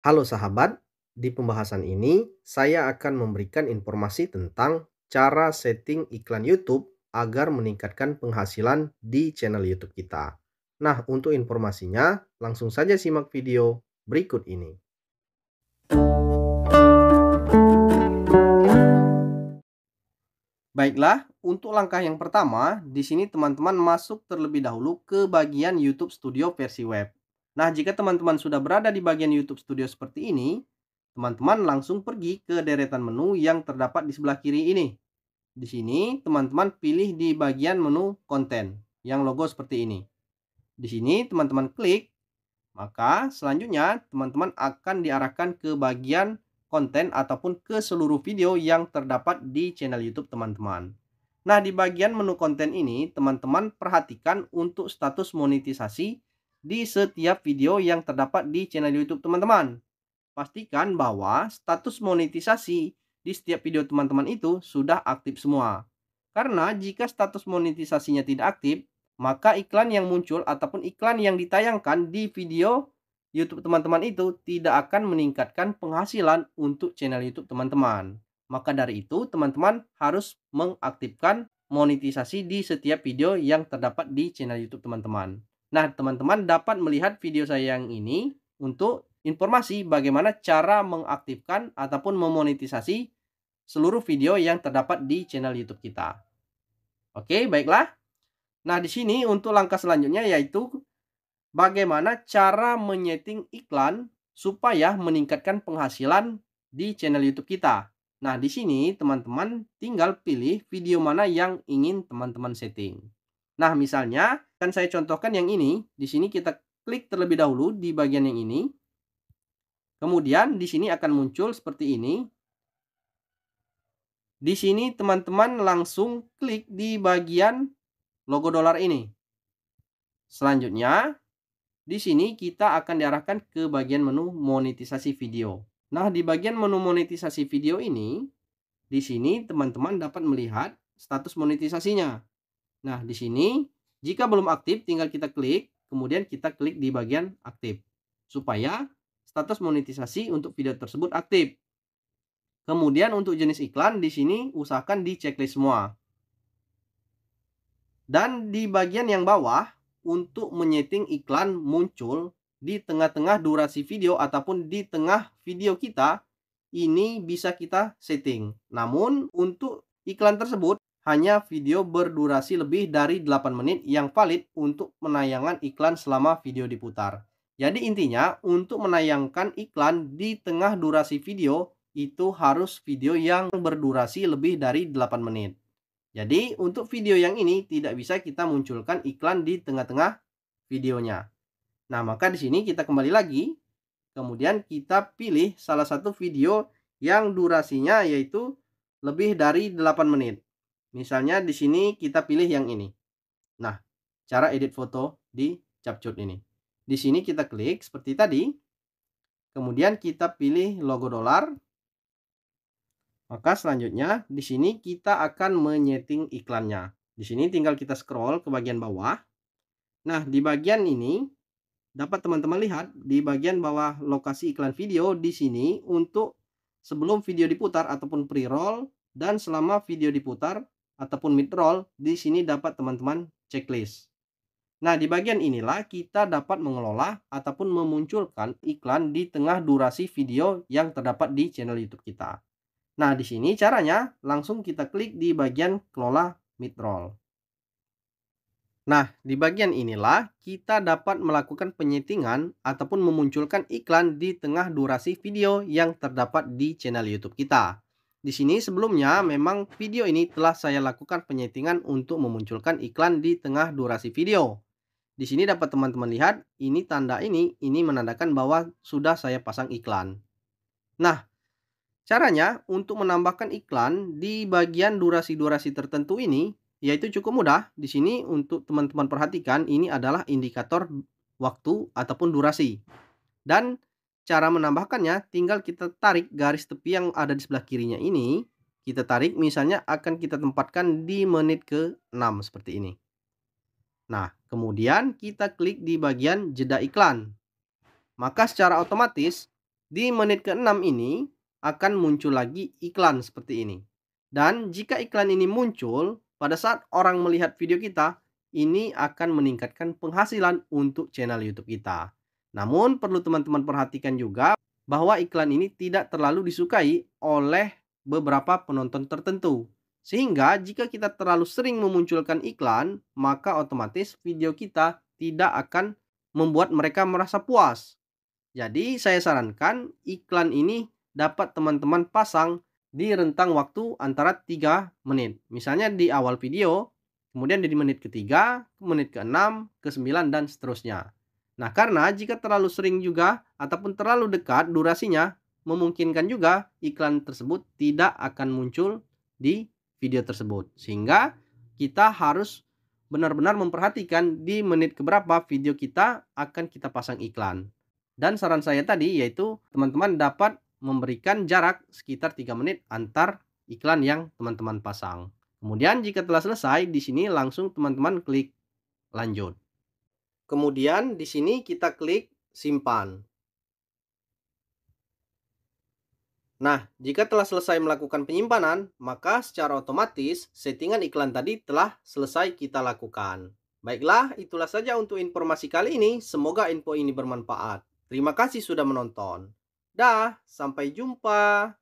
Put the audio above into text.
Halo sahabat, di pembahasan ini saya akan memberikan informasi tentang cara setting iklan YouTube agar meningkatkan penghasilan di channel YouTube kita. Nah, untuk informasinya, langsung saja simak video berikut ini. Baiklah, untuk langkah yang pertama, di sini teman-teman masuk terlebih dahulu ke bagian YouTube Studio versi web. Nah, jika teman-teman sudah berada di bagian YouTube Studio seperti ini, teman-teman langsung pergi ke deretan menu yang terdapat di sebelah kiri ini. Di sini, teman-teman pilih di bagian menu konten yang logo seperti ini. Di sini, teman-teman klik, maka selanjutnya teman-teman akan diarahkan ke bagian konten ataupun ke seluruh video yang terdapat di channel YouTube teman-teman. Nah, di bagian menu konten ini, teman-teman perhatikan untuk status monetisasi di setiap video yang terdapat di channel YouTube teman-teman. Pastikan bahwa status monetisasi di setiap video teman-teman itu sudah aktif semua. Karena jika status monetisasinya tidak aktif, maka iklan yang muncul ataupun iklan yang ditayangkan di video YouTube teman-teman itu tidak akan meningkatkan penghasilan untuk channel YouTube teman-teman. Maka dari itu, teman-teman harus mengaktifkan monetisasi di setiap video yang terdapat di channel YouTube teman-teman. Nah, teman-teman dapat melihat video saya yang ini untuk informasi bagaimana cara mengaktifkan ataupun memonetisasi seluruh video yang terdapat di channel YouTube kita. Oke, baiklah. Nah, di sini untuk langkah selanjutnya yaitu bagaimana cara menyeting iklan supaya meningkatkan penghasilan di channel YouTube kita. Nah, di sini teman-teman tinggal pilih video mana yang ingin teman-teman setting. Nah, misalnya kan saya contohkan yang ini. Di sini kita klik terlebih dahulu di bagian yang ini. Kemudian di sini akan muncul seperti ini. Di sini teman-teman langsung klik di bagian logo dolar ini. Selanjutnya, di sini kita akan diarahkan ke bagian menu monetisasi video. Nah, di bagian menu monetisasi video ini, di sini teman-teman dapat melihat status monetisasinya. Nah, di sini jika belum aktif tinggal kita klik, kemudian kita klik di bagian aktif supaya status monetisasi untuk video tersebut aktif. Kemudian untuk jenis iklan di sini usahakan di checklist semua. Dan di bagian yang bawah untuk menyeting iklan muncul di tengah-tengah durasi video ataupun di tengah video kita ini bisa kita setting. Namun untuk iklan tersebut hanya video berdurasi lebih dari 8 menit yang valid untuk menayangkan iklan selama video diputar. Jadi intinya, untuk menayangkan iklan di tengah durasi video, itu harus video yang berdurasi lebih dari 8 menit. Jadi, untuk video yang ini tidak bisa kita munculkan iklan di tengah-tengah videonya. Nah, maka di sini kita kembali lagi. Kemudian kita pilih salah satu video yang durasinya yaitu lebih dari 8 menit. Misalnya di sini kita pilih yang ini. Nah, cara edit foto di CapCut ini. Di sini kita klik seperti tadi. Kemudian kita pilih logo dolar. Maka selanjutnya di sini kita akan menyeting iklannya. Di sini tinggal kita scroll ke bagian bawah. Nah, di bagian ini dapat teman-teman lihat di bagian bawah lokasi iklan video di sini untuk sebelum video diputar ataupun pre-roll dan selama video diputar ataupun mid roll di sini dapat teman-teman checklist. Nah, di bagian inilah kita dapat mengelola ataupun memunculkan iklan di tengah durasi video yang terdapat di channel YouTube kita. Nah, di sini caranya langsung kita klik di bagian kelola mid roll. Nah, di bagian inilah kita dapat melakukan penyetingan ataupun memunculkan iklan di tengah durasi video yang terdapat di channel YouTube kita. Di sini sebelumnya memang video ini telah saya lakukan penyetingan untuk memunculkan iklan di tengah durasi video. Di sini dapat teman-teman lihat, ini tanda ini, ini menandakan bahwa sudah saya pasang iklan. Nah, caranya untuk menambahkan iklan di bagian durasi-durasi tertentu ini, yaitu cukup mudah. Di sini untuk teman-teman perhatikan, ini adalah indikator waktu ataupun durasi. Dan Cara menambahkannya tinggal kita tarik garis tepi yang ada di sebelah kirinya ini. Kita tarik misalnya akan kita tempatkan di menit ke-6 seperti ini. Nah, kemudian kita klik di bagian jeda iklan. Maka secara otomatis di menit ke-6 ini akan muncul lagi iklan seperti ini. Dan jika iklan ini muncul, pada saat orang melihat video kita, ini akan meningkatkan penghasilan untuk channel YouTube kita. Namun perlu teman-teman perhatikan juga bahwa iklan ini tidak terlalu disukai oleh beberapa penonton tertentu. Sehingga jika kita terlalu sering memunculkan iklan, maka otomatis video kita tidak akan membuat mereka merasa puas. Jadi saya sarankan iklan ini dapat teman-teman pasang di rentang waktu antara 3 menit. Misalnya di awal video, kemudian di menit ketiga, menit keenam, ke sembilan dan seterusnya. Nah, karena jika terlalu sering juga ataupun terlalu dekat durasinya, memungkinkan juga iklan tersebut tidak akan muncul di video tersebut. Sehingga kita harus benar-benar memperhatikan di menit keberapa video kita akan kita pasang iklan. Dan saran saya tadi yaitu teman-teman dapat memberikan jarak sekitar 3 menit antar iklan yang teman-teman pasang. Kemudian jika telah selesai, di sini langsung teman-teman klik lanjut. Kemudian di sini kita klik simpan. Nah, jika telah selesai melakukan penyimpanan, maka secara otomatis settingan iklan tadi telah selesai kita lakukan. Baiklah, itulah saja untuk informasi kali ini. Semoga info ini bermanfaat. Terima kasih sudah menonton. Dah, sampai jumpa.